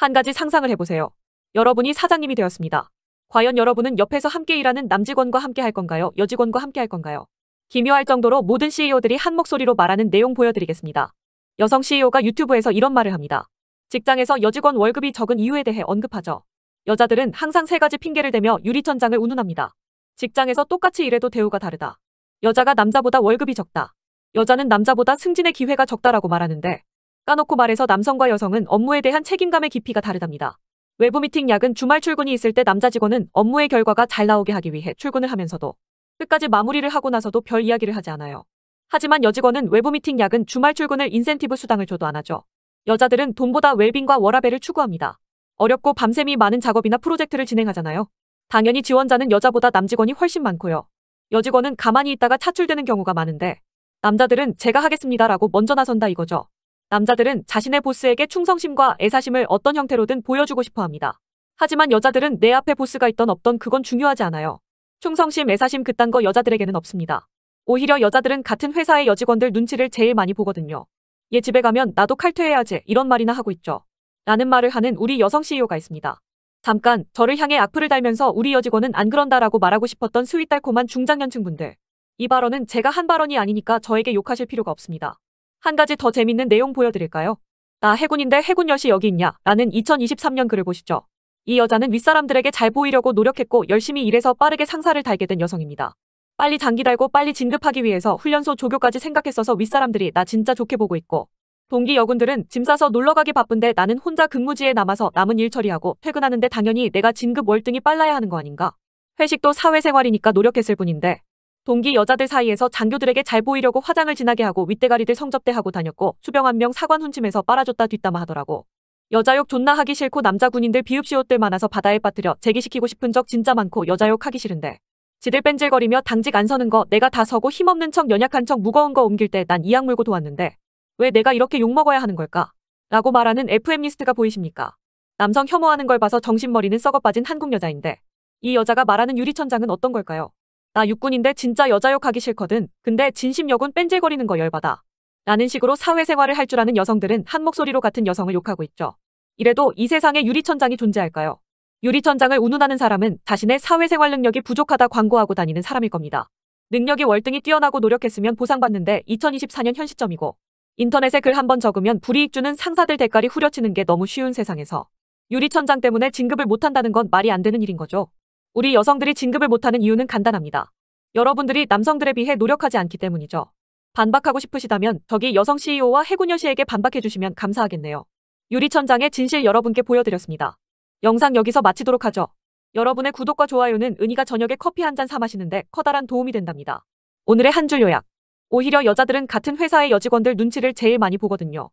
한 가지 상상을 해보세요. 여러분이 사장님이 되었습니다. 과연 여러분은 옆에서 함께 일하는 남직원과 함께 할 건가요? 여직원과 함께 할 건가요? 기묘할 정도로 모든 CEO들이 한 목소리로 말하는 내용 보여드리겠습니다. 여성 CEO가 유튜브에서 이런 말을 합니다. 직장에서 여직원 월급이 적은 이유에 대해 언급하죠. 여자들은 항상 세 가지 핑계를 대며 유리천장을 운운합니다. 직장에서 똑같이 일해도 대우가 다르다. 여자가 남자보다 월급이 적다. 여자는 남자보다 승진의 기회가 적다라고 말하는데 까놓고 말해서 남성과 여성은 업무에 대한 책임감의 깊이가 다르답니다. 외부 미팅 약은 주말 출근이 있을 때 남자 직원은 업무의 결과가 잘 나오게 하기 위해 출근을 하면서도 끝까지 마무리를 하고 나서도 별 이야기를 하지 않아요. 하지만 여직원은 외부 미팅 약은 주말 출근을 인센티브 수당을 줘도 안 하죠. 여자들은 돈보다 웰빙과 워라벨을 추구합니다. 어렵고 밤샘이 많은 작업이나 프로젝트를 진행하잖아요. 당연히 지원자는 여자보다 남직원이 훨씬 많고요. 여직원은 가만히 있다가 차출되는 경우가 많은데 남자들은 제가 하겠습니다라고 먼저 나선다 이거죠. 남자들은 자신의 보스에게 충성심과 애사심을 어떤 형태로든 보여주고 싶어 합니다. 하지만 여자들은 내 앞에 보스가 있던 없던 그건 중요하지 않아요. 충성심, 애사심 그딴 거 여자들에게는 없습니다. 오히려 여자들은 같은 회사의 여직원들 눈치를 제일 많이 보거든요. 얘 집에 가면 나도 칼퇴해야지 이런 말이나 하고 있죠. 라는 말을 하는 우리 여성 CEO가 있습니다. 잠깐 저를 향해 악플을 달면서 우리 여직원은 안 그런다라고 말하고 싶었던 스윗달콤한 중장년층 분들. 이 발언은 제가 한 발언이 아니니까 저에게 욕하실 필요가 없습니다. 한 가지 더 재밌는 내용 보여드릴까요? 나 해군인데 해군 여시 여기 있냐? 라는 2023년 글을 보시죠. 이 여자는 윗사람들에게 잘 보이려고 노력했고 열심히 일해서 빠르게 상사를 달게 된 여성입니다. 빨리 장기 달고 빨리 진급하기 위해서 훈련소 조교까지 생각했어서 윗사람들이 나 진짜 좋게 보고 있고 동기 여군들은 짐 싸서 놀러가기 바쁜데 나는 혼자 근무지에 남아서 남은 일 처리하고 퇴근하는데 당연히 내가 진급 월등히 빨라야 하는 거 아닌가. 회식도 사회생활이니까 노력했을 뿐인데 동기 여자들 사이에서 장교들에게 잘 보이려고 화장을 진하게 하고 윗대가리들 성접대하고 다녔고 수병 한 명 사관 훈침에서 빨아줬다 뒷담화 하더라고. 여자욕 존나 하기 싫고 남자 군인들 비읍시옷들 많아서 바다에 빠뜨려 제기시키고 싶은 적 진짜 많고 여자욕 하기 싫은데. 지들 뺀질거리며 당직 안 서는 거 내가 다 서고 힘없는 척 연약한 척 무거운 거 옮길 때 난 이악 물고 도왔는데 왜 내가 이렇게 욕먹어야 하는 걸까? 라고 말하는 FM 리스트가 보이십니까? 남성 혐오하는 걸 봐서 정신머리는 썩어빠진 한국 여자인데 이 여자가 말하는 유리천장은 어떤 걸까요? 나 육군인데 진짜 여자 욕하기 싫거든. 근데 진심 여군 뺀질거리는 거 열받아. 라는 식으로 사회생활을 할 줄 아는 여성들은 한 목소리로 같은 여성을 욕하고 있죠. 이래도 이 세상에 유리천장이 존재할까요? 유리천장을 운운하는 사람은 자신의 사회생활 능력이 부족하다 광고하고 다니는 사람일 겁니다. 능력이 월등히 뛰어나고 노력했으면 보상받는데 2024년 현 시점이고 인터넷에 글 한 번 적으면 불이익 주는 상사들 대가리 후려치는 게 너무 쉬운 세상에서 유리천장 때문에 진급을 못한다는 건 말이 안 되는 일인 거죠. 우리 여성들이 진급을 못하는 이유는 간단합니다. 여러분들이 남성들에 비해 노력하지 않기 때문이죠. 반박하고 싶으시다면 저기 여성 CEO와 해군 여씨에게 반박해 주시면 감사하겠네요. 유리천장의 진실 여러분께 보여드렸습니다. 영상 여기서 마치도록 하죠. 여러분의 구독과 좋아요는 은희가 저녁에 커피 한잔 사 마시는데 커다란 도움이 된답니다. 오늘의 한 줄 요약. 오히려 여자들은 같은 회사의 여직원들 눈치를 제일 많이 보거든요.